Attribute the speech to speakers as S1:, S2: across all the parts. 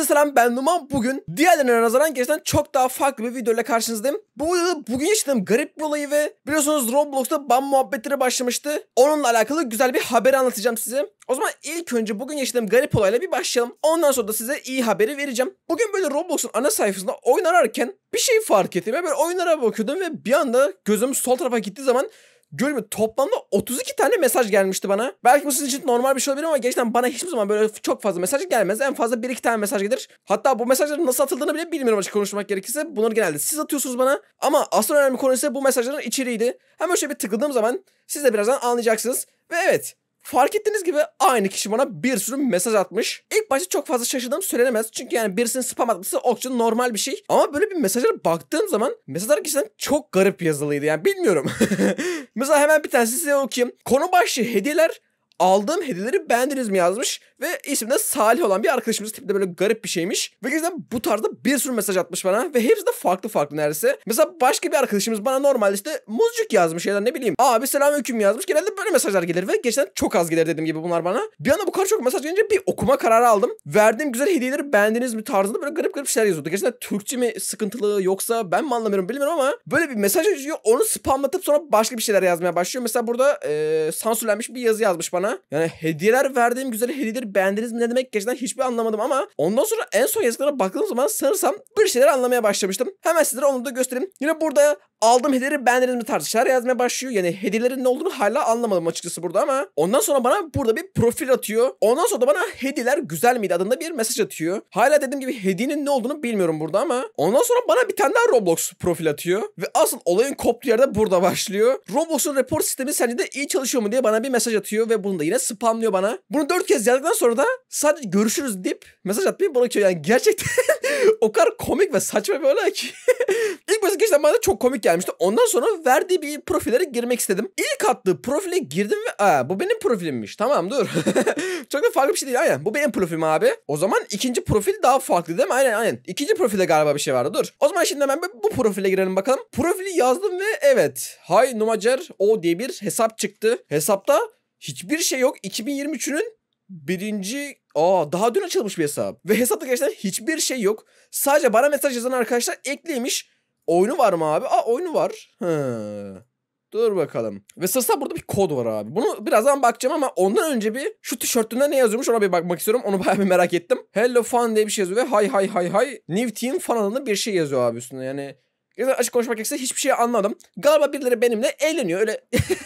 S1: Herkese selam ben Numan. Bugün diğerlerine nazaran gerçekten çok daha farklı bir videoyla karşınızdayım. Bu videoda bugün yaşadığım garip bir olayı ve biliyorsunuz Roblox'ta ban muhabbetleri başlamıştı. Onunla alakalı güzel bir haberi anlatacağım size. O zaman ilk önce bugün yaşadığım garip olayla bir başlayalım. Ondan sonra da size iyi haberi vereceğim. Bugün böyle Roblox'un ana sayfasında oynarken bir şey fark ettim. Ben böyle oyunlara bakıyordum ve bir anda gözüm sol tarafa gittiği zaman Görmüyor. Toplamda 32 tane mesaj gelmişti bana. Belki bu sizin için normal bir şey olabilir ama gerçekten bana hiçbir zaman böyle çok fazla mesaj gelmez. En fazla 1-2 tane mesaj gelir. Hatta bu mesajların nasıl atıldığını bile bilmiyorum açık konuşmak gerekirse. Bunları genelde siz atıyorsunuz bana. Ama asıl önemli konu ise bu mesajların içeriğiydi. Hemen şöyle bir tıkladığım zaman siz de birazdan anlayacaksınız. Ve evet Fark ettiğiniz gibi aynı kişi bana bir sürü mesaj atmış. İlk başta çok fazla şaşırdığım söylenemez. Çünkü yani birisinin spam atması okça normal bir şey. Ama böyle bir mesajlara baktığım zaman mesajlar gerçekten çok garip yazılıydı. Yani bilmiyorum. Mesela hemen bir tanesini size okuyayım. Konu başlığı hediyeler aldığım hediyeleri beğendiniz mi yazmış. Ve isimde Salih olan bir arkadaşımız tipi böyle garip bir şeymiş. Ve gerçekten bu tarzda bir sürü mesaj atmış bana. Ve hepsi de farklı farklı neredeyse. Mesela başka bir arkadaşımız bana normalde işte muzcuk yazmış ya da ne bileyim. Abi selam selamünaleyküm yazmış. Genelde böyle mesajlar gelir ve gerçekten çok az gelir dediğim gibi bunlar bana. Bir anda bu kadar çok mesaj gelince bir okuma kararı aldım. Verdiğim güzel hediyeleri beğendiniz mi tarzında böyle garip garip şeyler yazıyordu. Gerçekten Türkçe mi sıkıntılı yoksa ben mi anlamıyorum bilmiyorum ama böyle bir mesaj yazıyor. Onu spamlatıp sonra başka bir şeyler yazmaya başlıyor. Mesela burada e, sansürlenmiş bir yazı yazmış bana bana. Yani hediyeler verdiğim güzel hediyeleri beğendiniz mi ne demek gerçekten hiçbir anlamadım ama ondan sonra en son yazıklara baktığım zaman sanırsam bir şeyler anlamaya başlamıştım. Hemen sizlere onu da göstereyim. Yine burada aldım header'ı beğendiniz mi tarzı şeyler yazmaya başlıyor. Yani hedilerin ne olduğunu hala anlamadım açıkçası burada ama. Ondan sonra bana burada bir profil atıyor. Ondan sonra da bana hediler güzel miydi adında bir mesaj atıyor. Hala dediğim gibi hedinin ne olduğunu bilmiyorum burada ama. Ondan sonra bana bir tane daha Roblox profil atıyor. Ve asıl olayın koptuğu yerde burada başlıyor. Roblox'un report sistemi sence de iyi çalışıyor mu diye bana bir mesaj atıyor ve bunu da yine spamlıyor bana. Bunu dört kez yazdıktan sonra da sadece görüşürüz deyip mesaj atmayı bırakıyor. Yani gerçekten o kadar komik ve saçma bir olay ki. İlk başta gerçekten bana çok komik gelmişti. Ondan sonra verdiği bir profillere girmek istedim. İlk attığı profile girdim ve aa bu benim profilimmiş. Tamam dur. çok da farklı bir şey değil. Aynen bu benim profilim abi. O zaman ikinci profil daha farklı değil mi? Aynen aynen. İkinci profilde galiba bir şey vardı. Dur. O zaman şimdi hemen bu profile girelim bakalım. Profili yazdım ve evet. Hi Numacer O diye bir hesap çıktı. Hesapta hiçbir şey yok. 2023'ünün birinci Aa daha dün açılmış bir hesap. Ve hesapta gerçekten hiçbir şey yok. Sadece bana mesaj yazan arkadaşlar ekleymiş. Oyunu var mı abi? Aa oyunu var. Hı. Dur bakalım. Ve sırsa burada bir kod var abi. Bunu birazdan bakacağım ama ondan önce bir şu tişörtünde ne yazıyormuş ona bir bakmak istiyorum. Onu bayağı bir merak ettim. Hello fan diye bir şey yazıyor ve hay hay hay hay. New team fan adında bir şey yazıyor abi üstünde. Yani Gerçekten açık konuşmak gerekirse hiçbir şey anlamadım. Galiba birileri benimle eğleniyor öyle.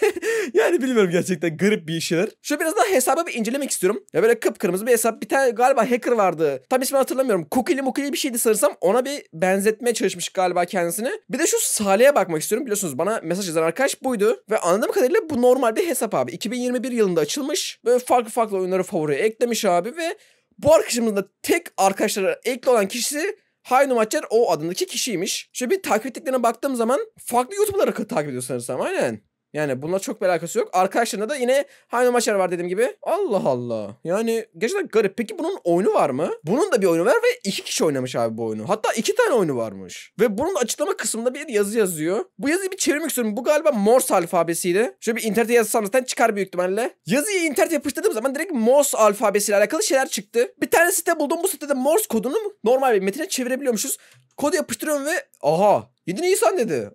S1: yani bilmiyorum gerçekten garip bir şeyler. Şöyle biraz daha hesabı bir incelemek istiyorum. Ya böyle kıpkırmızı bir hesap. Bir tane galiba hacker vardı. Tam ismini hatırlamıyorum. Kukili mukili bir şeydi sanırsam. Ona bir benzetmeye çalışmış galiba kendisini. Bir de şu Salih'e bakmak istiyorum. Biliyorsunuz bana mesaj yazan arkadaş buydu. Ve anladığım kadarıyla bu normal bir hesap abi. 2021 yılında açılmış. Böyle farklı farklı oyunları favori eklemiş abi ve bu arkadaşımızın da tek arkadaşlara ekli olan kişisi Haynu Maçer o adındaki kişiymiş. Şöyle bir takip ettiklerine baktığım zaman farklı YouTuber'ları takip ediyor sanırsam aynen. Yani bununla çok bir alakası yok. Arkadaşlarında da yine Hayno maçlar var dediğim gibi. Allah Allah. Yani gerçekten garip. Peki bunun oyunu var mı? Bunun da bir oyunu var ve iki kişi oynamış abi bu oyunu. Hatta iki tane oyunu varmış. Ve bunun açıklama kısmında bir yazı yazıyor. Bu yazıyı bir çevirmek istiyorum. Bu galiba Morse alfabesiydi. Şöyle bir internete yazsam zaten çıkar büyük ihtimalle. Yazıyı internete yapıştırdığım zaman direkt Morse alfabesiyle alakalı şeyler çıktı. Bir tane site buldum. Bu sitede Morse kodunu normal bir metine çevirebiliyormuşuz. Kodu yapıştırıyorum ve aha 7 Nisan dedi.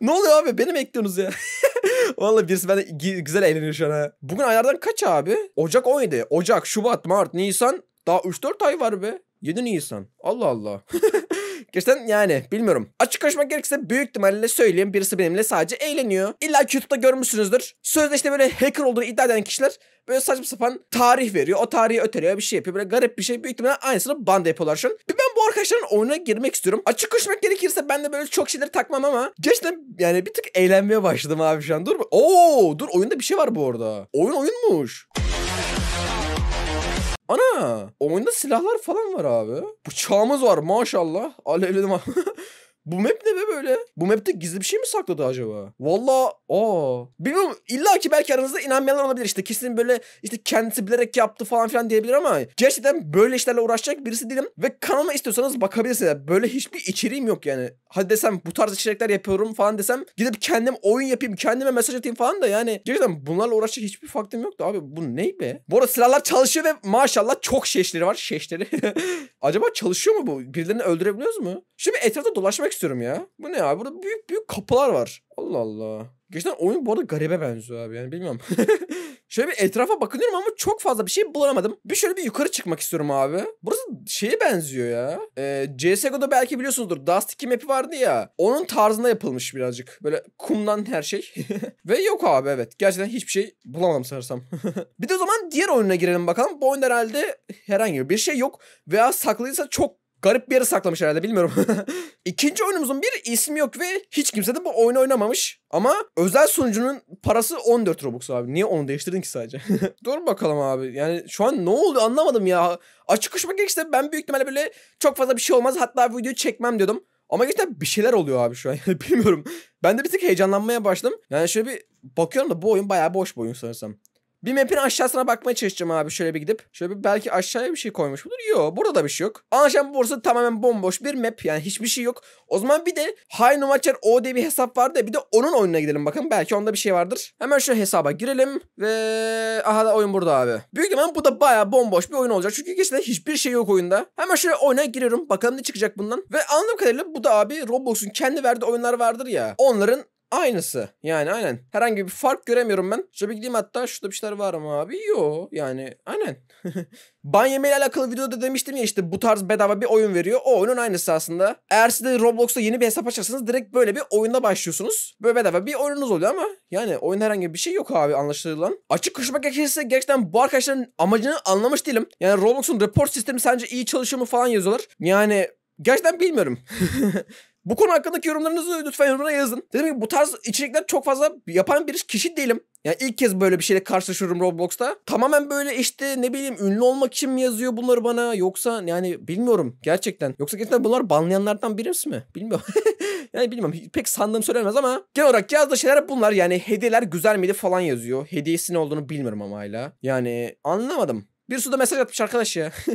S1: ne oluyor abi beni mi ekliyorsunuz ya? Vallahi birisi ben güzel eğleniyor şu an Bugün aylardan kaç abi? Ocak 17. Ocak, Şubat, Mart, Nisan. Daha 3-4 ay var be. 7 Nisan. Allah Allah. Gerçekten yani bilmiyorum. Açık konuşmak gerekirse büyük ihtimalle söyleyeyim birisi benimle sadece eğleniyor. İlla ki YouTube'da görmüşsünüzdür. Sözde işte böyle hacker olduğunu iddia eden kişiler böyle saçma sapan tarih veriyor. O tarihi öteliyor bir şey yapıyor. Böyle garip bir şey. Büyük ihtimalle aynısını banda yapıyorlar şu an. Ben bu arkadaşların oyuna girmek istiyorum. Açık konuşmak gerekirse ben de böyle çok şeyleri takmam ama gerçekten yani bir tık eğlenmeye başladım abi şu an. Dur. Oo, dur oyunda bir şey var bu arada. Oyun oyunmuş. Ana! Oyunda silahlar falan var abi. Bıçağımız var maşallah. Alevledim Bu map ne be böyle? Bu map'te gizli bir şey mi sakladı acaba? Valla o. Bilmiyorum illa ki belki aranızda inanmayanlar olabilir işte. Kesin böyle işte kendisi bilerek yaptı falan filan diyebilir ama gerçekten böyle işlerle uğraşacak birisi değilim. Ve kanalıma istiyorsanız bakabilirsiniz. Böyle hiçbir içeriğim yok yani. Hadi desem bu tarz içerikler yapıyorum falan desem gidip kendim oyun yapayım kendime mesaj atayım falan da yani gerçekten bunlarla uğraşacak hiçbir vaktim yoktu abi. Bu ne be? Bu arada silahlar çalışıyor ve maşallah çok şeşleri var şeşleri. acaba çalışıyor mu bu? Birilerini öldürebiliyoruz mu? Şimdi etrafta dolaşmak oynamak istiyorum ya. Bu ne abi? Burada büyük büyük kapılar var. Allah Allah. Gerçekten oyun bu arada garibe benziyor abi yani bilmiyorum. şöyle bir etrafa bakınıyorum ama çok fazla bir şey bulamadım. Bir şöyle bir yukarı çıkmak istiyorum abi. Burası şeye benziyor ya. Ee, CSGO'da belki biliyorsunuzdur. Dust 2 map'i vardı ya. Onun tarzında yapılmış birazcık. Böyle kumdan her şey. Ve yok abi evet. Gerçekten hiçbir şey bulamadım sanırsam. bir de o zaman diğer oyununa girelim bakalım. Bu oyunda herhalde herhangi bir şey yok. Veya saklıysa çok garip bir yere saklamış herhalde bilmiyorum. İkinci oyunumuzun bir ismi yok ve hiç kimse de bu oyunu oynamamış. Ama özel sunucunun parası 14 Robux abi. Niye onu değiştirdin ki sadece? Dur bakalım abi. Yani şu an ne oldu anlamadım ya. Açık konuşmak gerekirse ben büyük ihtimalle böyle çok fazla bir şey olmaz. Hatta videoyu çekmem diyordum. Ama gerçekten bir şeyler oluyor abi şu an. bilmiyorum. Ben de bir tık heyecanlanmaya başladım. Yani şöyle bir bakıyorum da bu oyun bayağı boş bir oyun sanırsam. Bir map'in aşağısına bakmaya çalışacağım abi şöyle bir gidip. Şöyle bir belki aşağıya bir şey koymuş mudur? Yok burada da bir şey yok. Anlaşılan borsa tamamen bomboş bir map yani hiçbir şey yok. O zaman bir de High Nomacher O diye bir hesap vardı ya bir de onun oyununa gidelim bakın. Belki onda bir şey vardır. Hemen şu hesaba girelim ve aha da oyun burada abi. Büyük ihtimal bu da baya bomboş bir oyun olacak. Çünkü gerçekten hiçbir şey yok oyunda. Hemen şöyle oyuna giriyorum. Bakalım ne çıkacak bundan. Ve anladığım kadarıyla bu da abi Roblox'un kendi verdiği oyunlar vardır ya. Onların aynısı. Yani aynen. Herhangi bir fark göremiyorum ben. Şöyle bir gideyim hatta şurada bir şeyler var mı abi? Yo yani aynen. Ban yemeğiyle alakalı videoda demiştim ya işte bu tarz bedava bir oyun veriyor. O oyunun aynısı aslında. Eğer siz de Roblox'ta yeni bir hesap açarsanız direkt böyle bir oyunda başlıyorsunuz. Böyle bedava bir oyununuz oluyor ama yani oyun herhangi bir şey yok abi anlaşılan. Açık konuşmak gerekirse gerçekten bu arkadaşların amacını anlamış değilim. Yani Roblox'un report sistemi sence iyi çalışıyor mu falan yazıyorlar. Yani gerçekten bilmiyorum. Bu konu hakkındaki yorumlarınızı lütfen yorumlara yazın. Dedim ki bu tarz içerikler çok fazla yapan bir kişi değilim. Yani ilk kez böyle bir şeyle karşılaşıyorum Roblox'ta. Tamamen böyle işte ne bileyim ünlü olmak için mi yazıyor bunları bana yoksa yani bilmiyorum gerçekten. Yoksa gerçekten bunlar banlayanlardan birisi mi? Bilmiyorum. yani bilmiyorum pek sandığım söylenmez ama genel olarak yazdığı şeyler bunlar yani hediyeler güzel miydi falan yazıyor. Hediyesi ne olduğunu bilmiyorum ama hala. Yani anlamadım. Bir suda mesaj atmış arkadaş ya.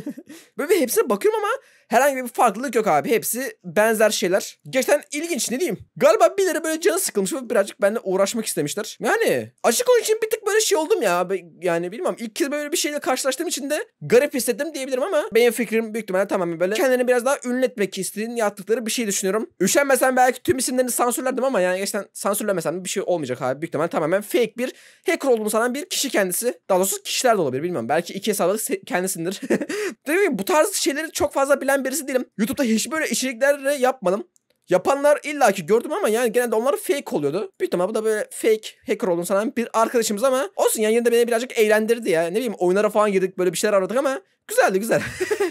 S1: böyle hepsine bakıyorum ama Herhangi bir farklılık yok abi. Hepsi benzer şeyler. Gerçekten ilginç ne diyeyim. Galiba birileri böyle canı sıkılmış ve birazcık benimle uğraşmak istemişler. Yani açık konuşayım bir tık böyle şey oldum ya. Yani bilmem ilk kez böyle bir şeyle karşılaştığım için de garip hissettim diyebilirim ama benim fikrim büyük ihtimalle tamamen böyle kendini biraz daha ünlü etmek istediğin yaptıkları bir şey düşünüyorum. Üşenmesen belki tüm isimlerini sansürlerdim ama yani gerçekten sansürlemesen bir şey olmayacak abi. Büyük ihtimalle tamamen fake bir hacker olduğunu sanan bir kişi kendisi. Daha doğrusu kişiler de olabilir bilmiyorum. Belki iki hesaplı kendisindir. Dediğim gibi bu tarz şeyleri çok fazla bilen ben birisi değilim. YouTube'da hiç böyle içeriklerle yapmadım. Yapanlar illaki gördüm ama yani genelde onlar fake oluyordu. Büyük ihtimalle bu da böyle fake hacker olduğunu sanan bir arkadaşımız ama olsun yani yine de beni birazcık eğlendirdi ya. Ne bileyim oyunlara falan girdik böyle bir şeyler aradık ama güzeldi güzel.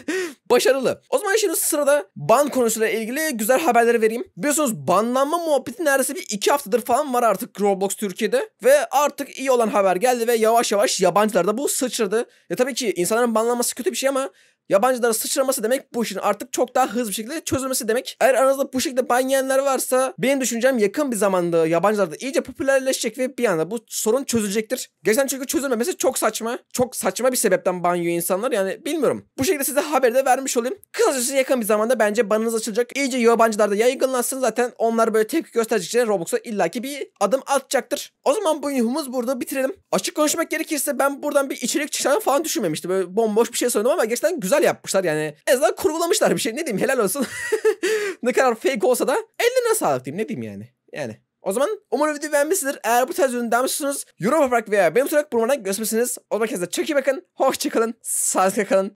S1: başarılı. O zaman şimdi sırada ban konusuyla ilgili güzel haberleri vereyim. Biliyorsunuz banlanma muhabbeti neredeyse bir iki haftadır falan var artık Roblox Türkiye'de. Ve artık iyi olan haber geldi ve yavaş yavaş yabancılarda bu sıçradı. Ya tabii ki insanların banlanması kötü bir şey ama Yabancıların sıçraması demek bu işin artık çok daha hızlı bir şekilde çözülmesi demek. Eğer aranızda bu şekilde banyenler varsa benim düşüncem yakın bir zamanda yabancılarda iyice popülerleşecek ve bir anda bu sorun çözülecektir. Gerçekten çünkü çözülmemesi çok saçma. Çok saçma bir sebepten banyo insanlar yani bilmiyorum. Bu şekilde size haberi de vermiş olayım. Kısacası yakın bir zamanda bence banınız açılacak. İyice yabancılarda yaygınlaşsın zaten onlar böyle tepki gösterecekçe Roblox'a illaki bir adım atacaktır. O zaman bu yuhumuz burada bitirelim. Açık konuşmak gerekirse ben buradan bir içerik çıkan falan düşünmemiştim. Böyle bomboş bir şey söyledim ama gerçekten güzel güzel yapmışlar yani. En azından kurgulamışlar bir şey. Ne diyeyim helal olsun. ne kadar fake olsa da eline sağlık diyeyim. Ne diyeyim yani. Yani. O zaman umarım videoyu beğenmişsinizdir. Eğer bu tarz ürünü beğenmişsiniz. Yorum yaparak veya benim olarak bulmadan göstermişsiniz. O zaman kendinize çok iyi bakın. Hoşçakalın. Sağlıkla kalın.